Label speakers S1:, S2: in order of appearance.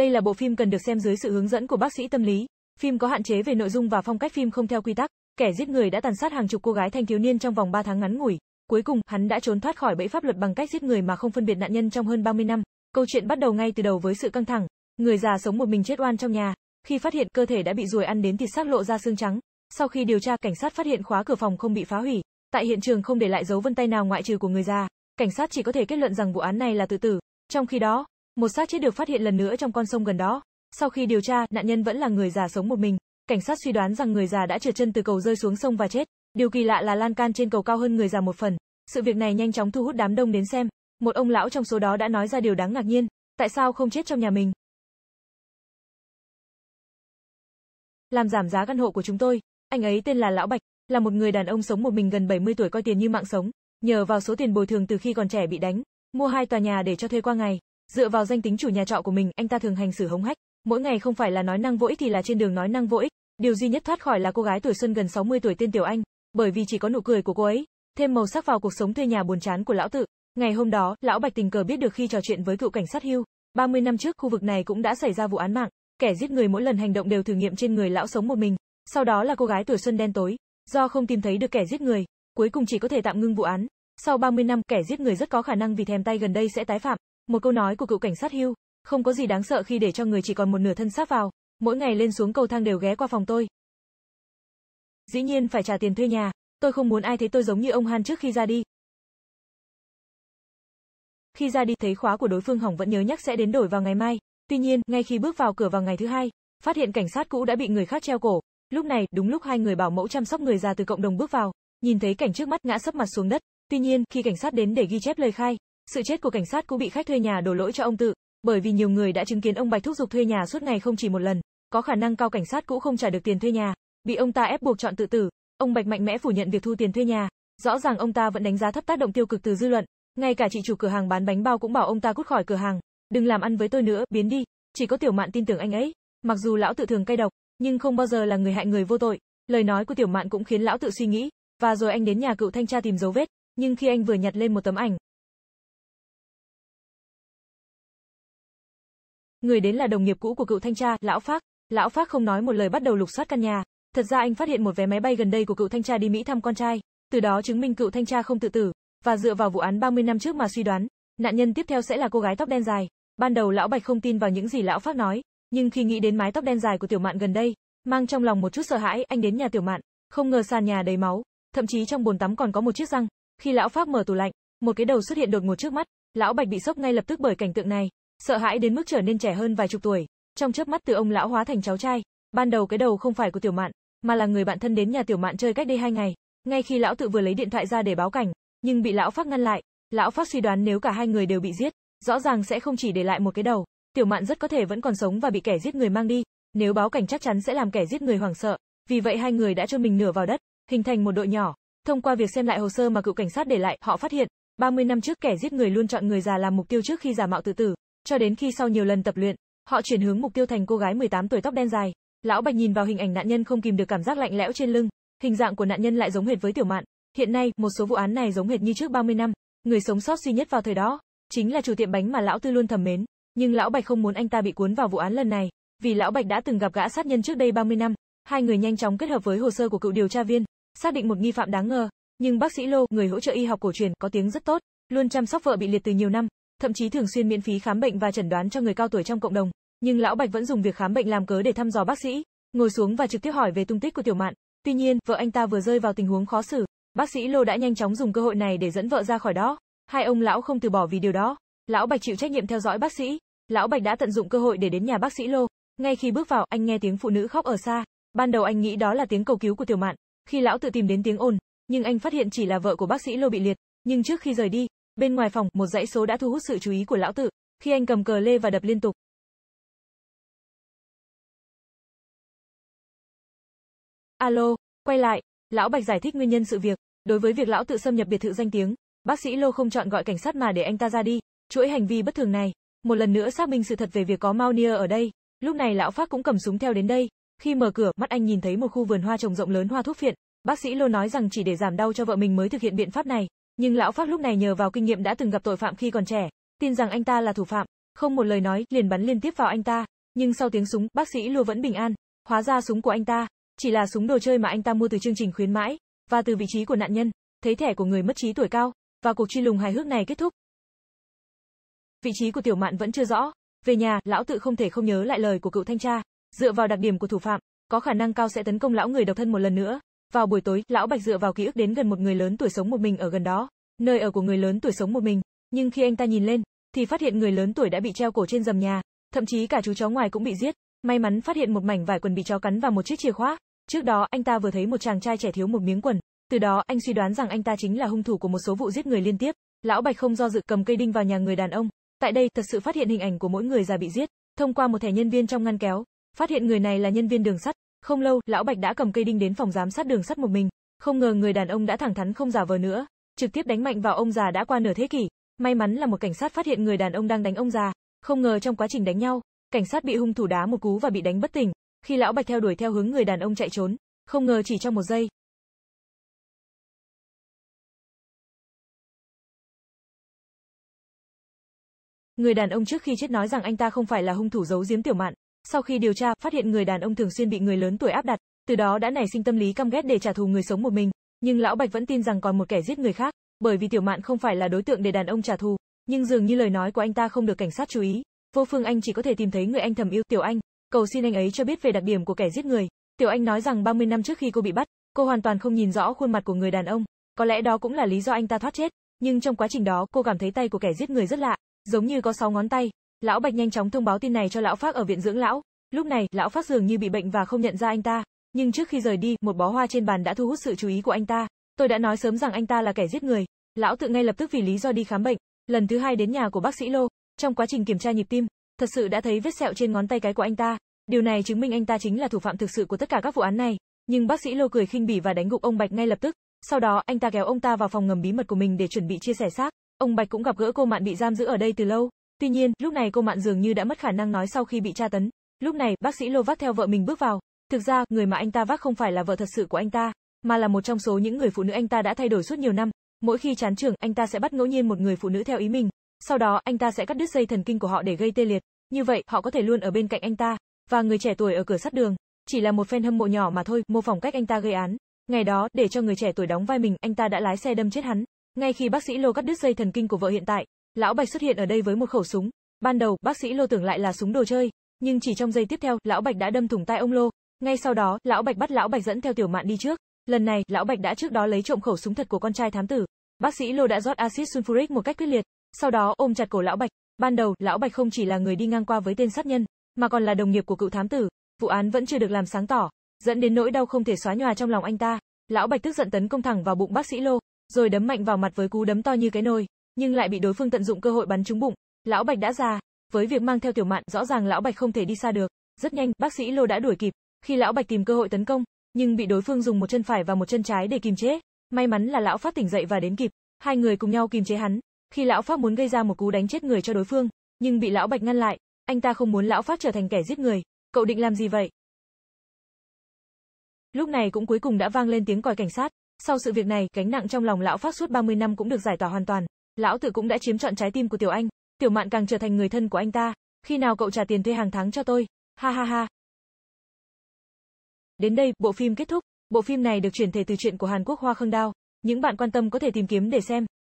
S1: Đây là bộ phim cần được xem dưới sự hướng dẫn của bác sĩ tâm lý. Phim có hạn chế về nội dung và phong cách phim không theo quy tắc. Kẻ giết người đã tàn sát hàng chục cô gái thanh thiếu niên trong vòng 3 tháng ngắn ngủi. Cuối cùng, hắn đã trốn thoát khỏi bẫy pháp luật bằng cách giết người mà không phân biệt nạn nhân trong hơn 30 năm. Câu chuyện bắt đầu ngay từ đầu với sự căng thẳng. Người già sống một mình chết oan trong nhà. Khi phát hiện cơ thể đã bị ruồi ăn đến thịt xác lộ ra xương trắng. Sau khi điều tra, cảnh sát phát hiện khóa cửa phòng không bị phá hủy. Tại hiện trường không để lại dấu vân tay nào ngoại trừ của người già. Cảnh sát chỉ có thể kết luận rằng vụ án này là tự tử. Trong khi đó, một xác chết được phát hiện lần nữa trong con sông gần đó. Sau khi điều tra, nạn nhân vẫn là người già sống một mình. Cảnh sát suy đoán rằng người già đã trượt chân từ cầu rơi xuống sông và chết. Điều kỳ lạ là lan can trên cầu cao hơn người già một phần. Sự việc này nhanh chóng thu hút đám đông đến xem. Một ông lão trong số đó đã nói ra điều đáng ngạc nhiên, tại sao không chết trong nhà mình? Làm giảm giá căn hộ của chúng tôi, anh ấy tên là Lão Bạch, là một người đàn ông sống một mình gần 70 tuổi coi tiền như mạng sống, nhờ vào số tiền bồi thường từ khi còn trẻ bị đánh, mua hai tòa nhà để cho thuê qua ngày. Dựa vào danh tính chủ nhà trọ của mình, anh ta thường hành xử hống hách, mỗi ngày không phải là nói năng vô ích thì là trên đường nói năng vô ích, điều duy nhất thoát khỏi là cô gái tuổi xuân gần 60 tuổi tên Tiểu Anh, bởi vì chỉ có nụ cười của cô ấy, thêm màu sắc vào cuộc sống thuê nhà buồn chán của lão tự. Ngày hôm đó, lão Bạch tình cờ biết được khi trò chuyện với cựu cảnh sát Hưu, 30 năm trước khu vực này cũng đã xảy ra vụ án mạng, kẻ giết người mỗi lần hành động đều thử nghiệm trên người lão sống một mình, sau đó là cô gái tuổi xuân đen tối, do không tìm thấy được kẻ giết người, cuối cùng chỉ có thể tạm ngưng vụ án. Sau 30 năm, kẻ giết người rất có khả năng vì thèm tay gần đây sẽ tái phạm, một câu nói của cựu cảnh sát Hưu, không có gì đáng sợ khi để cho người chỉ còn một nửa thân xác vào, mỗi ngày lên xuống cầu thang đều ghé qua phòng tôi. Dĩ nhiên phải trả tiền thuê nhà, tôi không muốn ai thấy tôi giống như ông Han trước khi ra đi. Khi ra đi thấy khóa của đối phương hỏng vẫn nhớ nhắc sẽ đến đổi vào ngày mai, tuy nhiên, ngay khi bước vào cửa vào ngày thứ hai, phát hiện cảnh sát cũ đã bị người khác treo cổ. Lúc này, đúng lúc hai người bảo mẫu chăm sóc người già từ cộng đồng bước vào, nhìn thấy cảnh trước mắt ngã sấp mặt xuống đất. Tuy nhiên, khi cảnh sát đến để ghi chép lời khai, sự chết của cảnh sát cũng bị khách thuê nhà đổ lỗi cho ông tự, bởi vì nhiều người đã chứng kiến ông Bạch thúc giục thuê nhà suốt ngày không chỉ một lần, có khả năng cao cảnh sát cũng không trả được tiền thuê nhà, bị ông ta ép buộc chọn tự tử. Ông Bạch mạnh mẽ phủ nhận việc thu tiền thuê nhà, rõ ràng ông ta vẫn đánh giá thấp tác động tiêu cực từ dư luận, ngay cả chị chủ cửa hàng bán bánh bao cũng bảo ông ta cút khỏi cửa hàng, đừng làm ăn với tôi nữa, biến đi. Chỉ có Tiểu Mạn tin tưởng anh ấy, mặc dù lão tự thường cay độc, nhưng không bao giờ là người hại người vô tội. Lời nói của Tiểu Mạn cũng khiến lão tự suy nghĩ, và rồi anh đến nhà cựu thanh tra tìm dấu vết, nhưng khi anh vừa nhặt lên một tấm ảnh, Người đến là đồng nghiệp cũ của cựu thanh tra, lão Phác. Lão Phác không nói một lời bắt đầu lục soát căn nhà. Thật ra anh phát hiện một vé máy bay gần đây của cựu thanh tra đi Mỹ thăm con trai, từ đó chứng minh cựu thanh tra không tự tử, và dựa vào vụ án 30 năm trước mà suy đoán, nạn nhân tiếp theo sẽ là cô gái tóc đen dài. Ban đầu lão Bạch không tin vào những gì lão Phác nói, nhưng khi nghĩ đến mái tóc đen dài của tiểu mạn gần đây, mang trong lòng một chút sợ hãi, anh đến nhà tiểu mạn, không ngờ sàn nhà đầy máu, thậm chí trong bồn tắm còn có một chiếc răng. Khi lão Phác mở tủ lạnh, một cái đầu xuất hiện đột ngột trước mắt, lão Bạch bị sốc ngay lập tức bởi cảnh tượng này, sợ hãi đến mức trở nên trẻ hơn vài chục tuổi. Trong chớp mắt từ ông lão hóa thành cháu trai, ban đầu cái đầu không phải của Tiểu Mạn, mà là người bạn thân đến nhà Tiểu Mạn chơi cách đây hai ngày. Ngay khi lão tự vừa lấy điện thoại ra để báo cảnh, nhưng bị lão Phát ngăn lại, lão Phát suy đoán nếu cả hai người đều bị giết, rõ ràng sẽ không chỉ để lại một cái đầu, Tiểu Mạn rất có thể vẫn còn sống và bị kẻ giết người mang đi, nếu báo cảnh chắc chắn sẽ làm kẻ giết người hoảng sợ, vì vậy hai người đã cho mình nửa vào đất, hình thành một đội nhỏ. Thông qua việc xem lại hồ sơ mà cựu cảnh sát để lại, họ phát hiện, 30 năm trước kẻ giết người luôn chọn người già làm mục tiêu trước khi giả mạo tự tử, cho đến khi sau nhiều lần tập luyện, họ chuyển hướng mục tiêu thành cô gái 18 tuổi tóc đen dài. Lão Bạch nhìn vào hình ảnh nạn nhân không kìm được cảm giác lạnh lẽo trên lưng, hình dạng của nạn nhân lại giống hệt với Tiểu Mạn. Hiện nay, một số vụ án này giống hệt như trước 30 năm, người sống sót duy nhất vào thời đó chính là chủ tiệm bánh mà lão Tư luôn thầm mến, nhưng lão Bạch không muốn anh ta bị cuốn vào vụ án lần này, vì lão Bạch đã từng gặp gã sát nhân trước đây 30 năm. Hai người nhanh chóng kết hợp với hồ sơ của cựu điều tra viên, xác định một nghi phạm đáng ngờ, nhưng bác sĩ Lô, người hỗ trợ y học cổ truyền có tiếng rất tốt, luôn chăm sóc vợ bị liệt từ nhiều năm, thậm chí thường xuyên miễn phí khám bệnh và chẩn đoán cho người cao tuổi trong cộng đồng. Nhưng lão Bạch vẫn dùng việc khám bệnh làm cớ để thăm dò bác sĩ, ngồi xuống và trực tiếp hỏi về tung tích của Tiểu Mạn. Tuy nhiên, vợ anh ta vừa rơi vào tình huống khó xử, bác sĩ Lô đã nhanh chóng dùng cơ hội này để dẫn vợ ra khỏi đó. Hai ông lão không từ bỏ vì điều đó. Lão Bạch chịu trách nhiệm theo dõi bác sĩ. Lão Bạch đã tận dụng cơ hội để đến nhà bác sĩ Lô. Ngay khi bước vào, anh nghe tiếng phụ nữ khóc ở xa. Ban đầu anh nghĩ đó là tiếng cầu cứu của Tiểu Mạn. Khi lão tự tìm đến tiếng ồn, nhưng anh phát hiện chỉ là vợ của bác sĩ Lô bị liệt. Nhưng trước khi rời đi, Bên ngoài phòng, một dãy số đã thu hút sự chú ý của lão tử, khi anh cầm cờ lê và đập liên tục. Alo, quay lại, lão Bạch giải thích nguyên nhân sự việc, đối với việc lão tự xâm nhập biệt thự danh tiếng, bác sĩ Lô không chọn gọi cảnh sát mà để anh ta ra đi, chuỗi hành vi bất thường này, một lần nữa xác minh sự thật về việc có Maunier ở đây, lúc này lão Pháp cũng cầm súng theo đến đây, khi mở cửa, mắt anh nhìn thấy một khu vườn hoa trồng rộng lớn hoa thuốc phiện, bác sĩ Lô nói rằng chỉ để giảm đau cho vợ mình mới thực hiện biện pháp này, nhưng lão Pháp lúc này nhờ vào kinh nghiệm đã từng gặp tội phạm khi còn trẻ, tin rằng anh ta là thủ phạm, không một lời nói, liền bắn liên tiếp vào anh ta. Nhưng sau tiếng súng, bác sĩ Lua vẫn bình an, hóa ra súng của anh ta chỉ là súng đồ chơi mà anh ta mua từ chương trình khuyến mãi và từ vị trí của nạn nhân, thấy thẻ của người mất trí tuổi cao và cuộc truy lùng hài hước này kết thúc. Vị trí của tiểu mạn vẫn chưa rõ, về nhà, lão tự không thể không nhớ lại lời của cựu thanh tra, dựa vào đặc điểm của thủ phạm, có khả năng cao sẽ tấn công lão người độc thân một lần nữa, vào buổi tối, lão Bạch dựa vào ký ức đến gần một người lớn tuổi sống một mình ở gần đó, nơi ở của người lớn tuổi sống một mình, nhưng khi anh ta nhìn lên, thì phát hiện người lớn tuổi đã bị treo cổ trên rầm nhà, thậm chí cả chú chó ngoài cũng bị giết. May mắn phát hiện một mảnh vải quần bị chó cắn và một chiếc chìa khóa. Trước đó, anh ta vừa thấy một chàng trai trẻ thiếu một miếng quần, từ đó anh suy đoán rằng anh ta chính là hung thủ của một số vụ giết người liên tiếp. Lão Bạch không do dự cầm cây đinh vào nhà người đàn ông. Tại đây thật sự phát hiện hình ảnh của mỗi người già bị giết, thông qua một thẻ nhân viên trong ngăn kéo, phát hiện người này là nhân viên đường sắt, không lâu, lão Bạch đã cầm cây đinh đến phòng giám sát đường sắt một mình, không ngờ người đàn ông đã thẳng thắn không giả vờ nữa, trực tiếp đánh mạnh vào ông già đã qua nửa thế kỷ. May mắn là một cảnh sát phát hiện người đàn ông đang đánh ông già, không ngờ trong quá trình đánh nhau, cảnh sát bị hung thủ đá một cú và bị đánh bất tỉnh. Khi lão Bạch theo đuổi theo hướng người đàn ông chạy trốn, không ngờ chỉ trong một giây, Người đàn ông trước khi chết nói rằng anh ta không phải là hung thủ giấu giếm tiểu mạn, sau khi điều tra, phát hiện người đàn ông thường xuyên bị người lớn tuổi áp đặt, từ đó đã nảy sinh tâm lý căm ghét để trả thù người sống một mình, nhưng lão Bạch vẫn tin rằng còn một kẻ giết người khác, bởi vì Tiểu Mạn không phải là đối tượng để đàn ông trả thù, nhưng dường như lời nói của anh ta không được cảnh sát chú ý, Vô Phương Anh chỉ có thể tìm thấy người anh thầm yêu Tiểu Anh, cầu xin anh ấy cho biết về đặc điểm của kẻ giết người. Tiểu Anh nói rằng 30 năm trước khi cô bị bắt, cô hoàn toàn không nhìn rõ khuôn mặt của người đàn ông, có lẽ đó cũng là lý do anh ta thoát chết, nhưng trong quá trình đó cô cảm thấy tay của kẻ giết người rất lạ, giống như có 6 ngón tay, Lão Bạch nhanh chóng thông báo tin này cho lão Phác ở viện dưỡng lão. Lúc này, lão Phác dường như bị bệnh và không nhận ra anh ta, nhưng trước khi rời đi, một bó hoa trên bàn đã thu hút sự chú ý của anh ta. Tôi đã nói sớm rằng anh ta là kẻ giết người. Lão tự ngay lập tức vì lý do đi khám bệnh, lần thứ hai đến nhà của bác sĩ Lô, trong quá trình kiểm tra nhịp tim, thật sự đã thấy vết sẹo trên ngón tay cái của anh ta. Điều này chứng minh anh ta chính là thủ phạm thực sự của tất cả các vụ án này. Nhưng bác sĩ Lô cười khinh bỉ và đánh gục ông Bạch ngay lập tức. Sau đó, anh ta kéo ông ta vào phòng ngầm bí mật của mình để chuẩn bị chia sẻ xác. Ông Bạch cũng gặp gỡ cô Mạn bị giam giữ ở đây từ lâu. Tuy nhiên, lúc này cô Mạn dường như đã mất khả năng nói sau khi bị tra tấn. Lúc này, bác sĩ Lô vác theo vợ mình bước vào. Thực ra, người mà anh ta vác không phải là vợ thật sự của anh ta, mà là một trong số những người phụ nữ anh ta đã thay đổi suốt nhiều năm. Mỗi khi chán trường, anh ta sẽ bắt ngẫu nhiên một người phụ nữ theo ý mình. Sau đó, anh ta sẽ cắt đứt dây thần kinh của họ để gây tê liệt. Như vậy, họ có thể luôn ở bên cạnh anh ta. Và người trẻ tuổi ở cửa sắt đường, chỉ là một fan hâm mộ nhỏ mà thôi, mô phỏng cách anh ta gây án. Ngày đó, để cho người trẻ tuổi đóng vai mình, anh ta đã lái xe đâm chết hắn. Ngay khi bác sĩ Lô cắt đứt dây thần kinh của vợ hiện tại, Lão Bạch xuất hiện ở đây với một khẩu súng. Ban đầu, bác sĩ Lô tưởng lại là súng đồ chơi, nhưng chỉ trong giây tiếp theo, lão Bạch đã đâm thủng tai ông Lô. Ngay sau đó, lão Bạch bắt lão Bạch dẫn theo Tiểu Mạn đi trước. Lần này, lão Bạch đã trước đó lấy trộm khẩu súng thật của con trai thám tử. Bác sĩ Lô đã rót axit sulfuric một cách quyết liệt, sau đó ôm chặt cổ lão Bạch. Ban đầu, lão Bạch không chỉ là người đi ngang qua với tên sát nhân, mà còn là đồng nghiệp của cựu thám tử. Vụ án vẫn chưa được làm sáng tỏ, dẫn đến nỗi đau không thể xóa nhòa trong lòng anh ta. Lão Bạch tức giận tấn công thẳng vào bụng bác sĩ Lô, rồi đấm mạnh vào mặt với cú đấm to như cái nồi nhưng lại bị đối phương tận dụng cơ hội bắn trúng bụng. Lão Bạch đã già, với việc mang theo tiểu mạn, rõ ràng lão Bạch không thể đi xa được. Rất nhanh, bác sĩ Lô đã đuổi kịp, khi lão Bạch tìm cơ hội tấn công, nhưng bị đối phương dùng một chân phải và một chân trái để kìm chế. May mắn là lão Phát tỉnh dậy và đến kịp, hai người cùng nhau kìm chế hắn. Khi lão Phát muốn gây ra một cú đánh chết người cho đối phương, nhưng bị lão Bạch ngăn lại, anh ta không muốn lão Phát trở thành kẻ giết người. Cậu định làm gì vậy? Lúc này cũng cuối cùng đã vang lên tiếng còi cảnh sát, sau sự việc này, gánh nặng trong lòng lão Phát suốt 30 năm cũng được giải tỏa hoàn toàn lão tử cũng đã chiếm trọn trái tim của tiểu anh, tiểu mạn càng trở thành người thân của anh ta, khi nào cậu trả tiền thuê hàng tháng cho tôi, ha ha ha. Đến đây, bộ phim kết thúc, bộ phim này được chuyển thể từ chuyện của Hàn Quốc Hoa Khương Đao, những bạn quan tâm có thể tìm kiếm để xem.